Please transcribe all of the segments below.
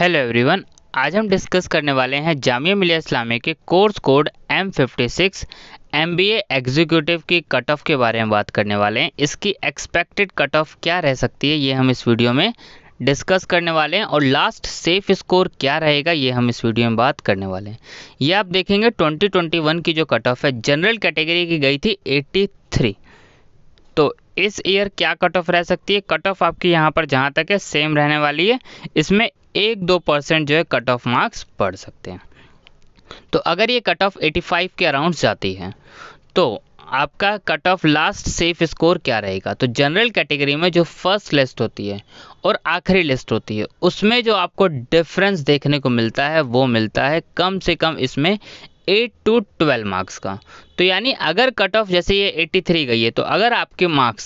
hello everyone आज हम discuss करने वाले हैं जामिया मिलिया इस्लामी के course code M fifty six M B executive की कट ऑफ के बारे में बात करने वाले हैं इसकी एक्सपेक्टेड कट ऑफ क्या रह सकती है ये हम इस वीडियो में डिस्कस करने वाले हैं और लास्ट सेफ स्कोर क्या रहेगा ये हम इस वीडियो में बात करने वाले हैं ये आप देखेंगे 2021 की जो कट ऑफ है जनरल कैटेगरी की गई थी 83 तो इस ईयर क्या कट ऑफ रह सकती है कट ऑफ आपकी यहाँ पर जहाँ तक है सेम रहने वाली है इसमें एक दो परसेंट जो है कट ऑफ मार्क्स पढ़ सकते हैं तो अगर ये कट ऑफ 85 के अराउंड जाती है तो आपका cut off last safe score क्या रहेगा तो जनरल कैटेगरी में जो फर्स्ट लिस्ट होती है और आखिरी लिस्ट होती है उसमें जो आपको डिफरेंस देखने को मिलता है वो मिलता है कम से कम इसमें एट टू ट्वेल्व मार्क्स का तो यानी अगर कट ऑफ जैसे ये एट्टी थ्री गई है तो अगर आपके मार्क्स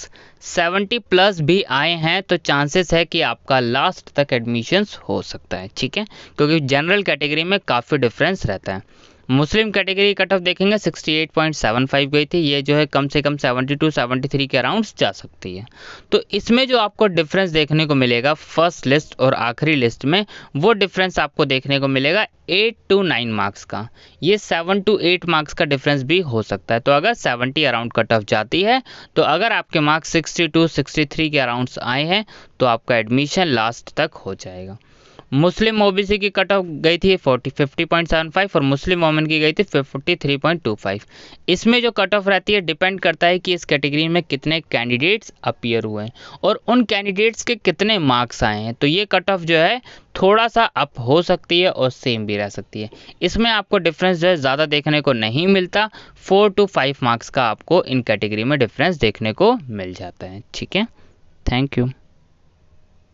सेवेंटी प्लस भी आए हैं तो चांसेस है कि आपका लास्ट तक एडमिशन्स हो सकता है ठीक है क्योंकि जनरल कैटेगरी में काफ़ी डिफरेंस रहता है मुस्लिम कैटेगरी कट ऑफ देखेंगे 68.75 गई थी ये जो है कम से कम 72 73 के अराउंड जा सकती है तो इसमें जो आपको डिफरेंस देखने को मिलेगा फर्स्ट लिस्ट और आखिरी लिस्ट में वो डिफरेंस आपको देखने को मिलेगा 8 टू 9 मार्क्स का ये 7 टू 8 मार्क्स का डिफरेंस भी हो सकता है तो अगर 70 अराउंड कट ऑफ जाती है तो अगर आपके मार्क्स सिक्सटी टू के अराउंड आए हैं तो आपका एडमिशन लास्ट तक हो जाएगा मुस्लिम ओबीसी की कट ऑफ गई थी 40 फाइव और मुस्लिम वोमेन की गई थी 53.25 इसमें जो कट ऑफ रहती है डिपेंड करता है कि इस कैटेगरी में कितने कैंडिडेट्स अपीयर हुए हैं और उन कैंडिडेट्स के कितने मार्क्स आए हैं तो ये कट ऑफ जो है थोड़ा सा अप हो सकती है और सेम भी रह सकती है इसमें आपको डिफरेंस जो है ज़्यादा देखने को नहीं मिलता फोर टू फाइव मार्क्स का आपको इन कैटेगरी में डिफरेंस देखने को मिल जाता है ठीक है थैंक यू